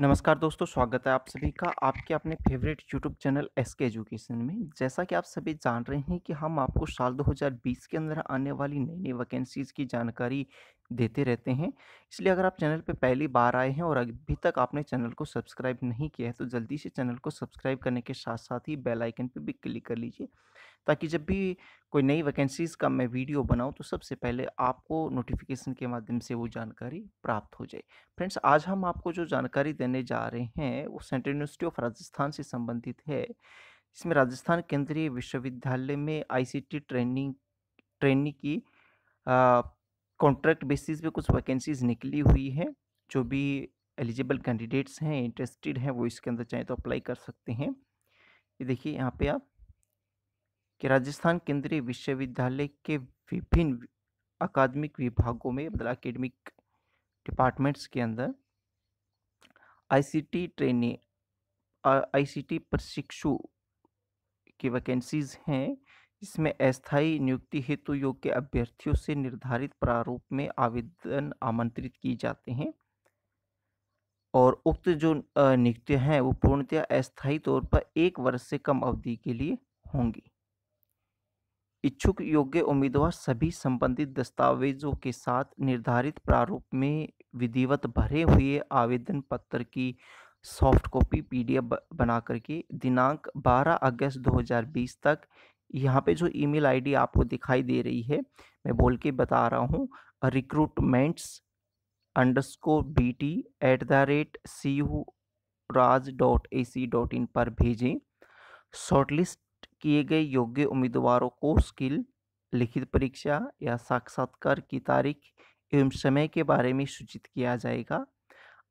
नमस्कार दोस्तों स्वागत है आप सभी का आपके अपने favourite YouTube channel S K education में जैसा कि आप सभी जान रहे हैं कि हम आपको साल 2020 के अंदर आने वाली नई नई वैकेंसीज़ की जानकारी देते रहते हैं इसलिए अगर आप चैनल पर पहली बार आए हैं और अभी तक आपने चैनल को सब्सक्राइब नहीं किया है तो जल्दी से चैनल को सब्सक्राइब करने के साथ साथ ही बेलाइकन पर भी क्लिक कर लीजिए ताकि जब भी कोई नई वैकेंसीज़ का मैं वीडियो बनाऊं तो सबसे पहले आपको नोटिफिकेशन के माध्यम से वो जानकारी प्राप्त हो जाए फ्रेंड्स आज हम आपको जो जानकारी देने जा रहे हैं वो सेंट्रल यूनिवर्सिटी ऑफ राजस्थान से संबंधित है इसमें राजस्थान केंद्रीय विश्वविद्यालय में आईसीटी ट्रेनिंग ट्रेनिंग की कॉन्ट्रैक्ट बेसिस पे कुछ वैकेंसीज निकली हुई हैं जो भी एलिजिबल कैंडिडेट्स हैं इंटरेस्टेड हैं वो इसके अंदर चाहें तो अप्लाई कर सकते हैं ये देखिए यहाँ पे आप कि राजस्थान केंद्रीय विश्वविद्यालय के विभिन्न अकादमिक विभागों में मतलब अकेडमिक डिपार्टमेंट्स के अंदर आईसीटी सी आईसीटी प्रशिक्षु की वैकेंसीज हैं जिसमें अस्थायी नियुक्ति हेतु योग्य अभ्यर्थियों से निर्धारित प्रारूप में आवेदन आमंत्रित किए जाते हैं और उक्त जो नियुक्तियाँ हैं वो पूर्णतया अस्थायी तौर पर एक वर्ष से कम अवधि के लिए होंगी इच्छुक योग्य उम्मीदवार सभी संबंधित दस्तावेजों के साथ निर्धारित प्रारूप में विधिवत भरे हुए आवेदन पत्र की सॉफ्ट कॉपी पीडीएफ बना करके दिनांक 12 अगस्त 2020 तक यहाँ पे जो ईमेल आईडी आपको दिखाई दे रही है मैं बोल के बता रहा हूँ recruitments underscore B T at the rate C U Raj dot A C dot in पर भेजें शॉर्टलिस्ट किए गए योग्य उम्मीदवारों को स्किल लिखित परीक्षा या साक्षात्कार की तारीख एवं समय के बारे में सूचित किया जाएगा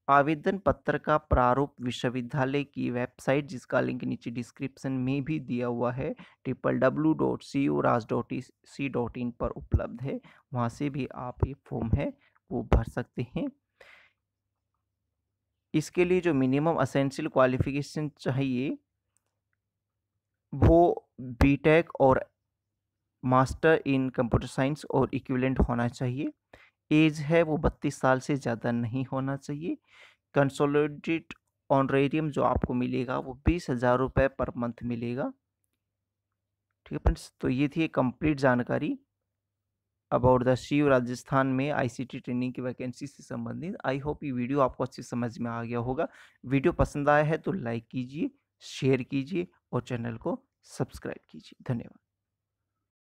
आवेदन पत्र का प्रारूप विश्वविद्यालय की वेबसाइट जिसका लिंक नीचे डिस्क्रिप्शन में भी दिया हुआ है triple W dot C O Raj dot C dot in पर उपलब्ध है वहाँ से भी आप ये फॉर्म है वो भर सकते हैं इसके लिए जो मिनिमम असेंशियल क्वालिफिकेशन चाहिए वो बीटेक और मास्टर इन कंप्यूटर साइंस और इक्विलेंट होना चाहिए एज है वो बत्तीस साल से ज़्यादा नहीं होना चाहिए कंसोलिडेट ऑनरेरियम जो आपको मिलेगा वो बीस हज़ार रुपये पर मंथ मिलेगा ठीक है फ्रेंड्स तो ये थी कंप्लीट जानकारी अबाउट द शिव राजस्थान में आईसीटी ट्रेनिंग की वैकेंसी से संबंधित आई होप ये वीडियो आपको अच्छी समझ में आ गया होगा वीडियो पसंद आया है तो लाइक कीजिए शेयर कीजिए और चैनल को सब्सक्राइब कीजिए धन्यवाद